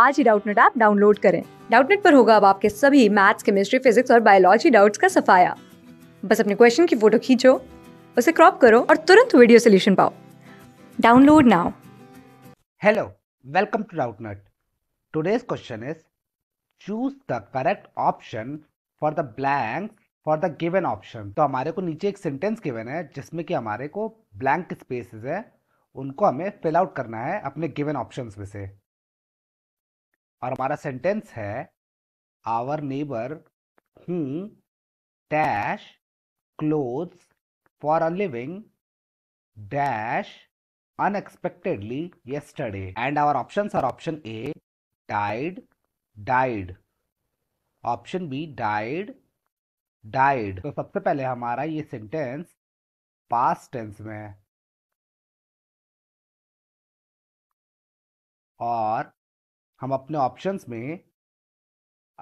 आज ही Doubtnut app download करें डाउटनेट पर होगा अब आपके सभी मैथ्स केमिस्ट्री फिजिक्स और बायोलॉजी डाउट्स का सफाया बस अपने क्वेश्चन की फोटो खींचो उसे क्रॉप करो और तुरंत वीडियो सोल्यूशन पाओ download now hello welcome to Doubtnut today's question is choose the correct option for the blank for the given option तो हमारे को नीचे एक सेंटेंस गिवन है जिसमें कि हमारे को ब्लैंक स्पेसेस है उनको हमें फिल आउट करना है अपने गिवन ऑप्शंस में से और हमारा सेंटेंस है our neighbour who dash close for a living dash unexpectedly yesterday and our option are option A died died option B died died तो सबसे पहले हमारा ये सेंटेंस पास्ट टेंस में है और हम अपने ऑप्शंस में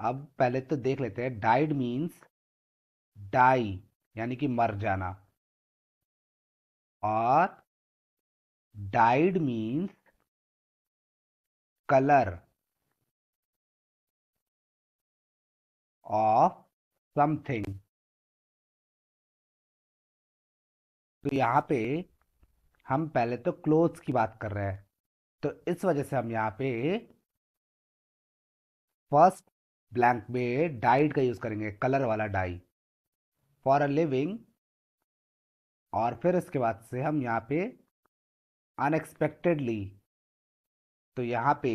अब पहले तो देख लेते हैं डाइड मीन्स डाई यानी कि मर जाना और dyed means colour of something तो यहां पे हम पहले तो क्लोथ्स की बात कर रहे हैं तो इस वजह से हम यहां पे फर्स्ट ब्लैंक में डाइड का यूज़ करेंगे कलर वाला डाई फॉर अ लिविंग और फिर इसके बाद से हम यहाँ पे अनएक्सपेक्टेडली तो यहाँ पे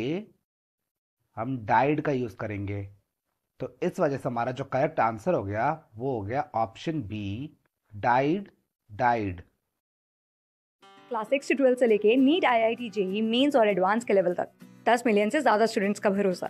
हम डाइड का यूज़ करेंगे तो इस वजह से हमारा जो करेक्ट आंसर हो गया वो हो गया option B died dyed class six से ट्वेल्थ से लेके NEET I I T JEE Mains और एडवांस के लेवल तक दस मिलियन से ज़्यादा स्टूडेंट्स का भरोसा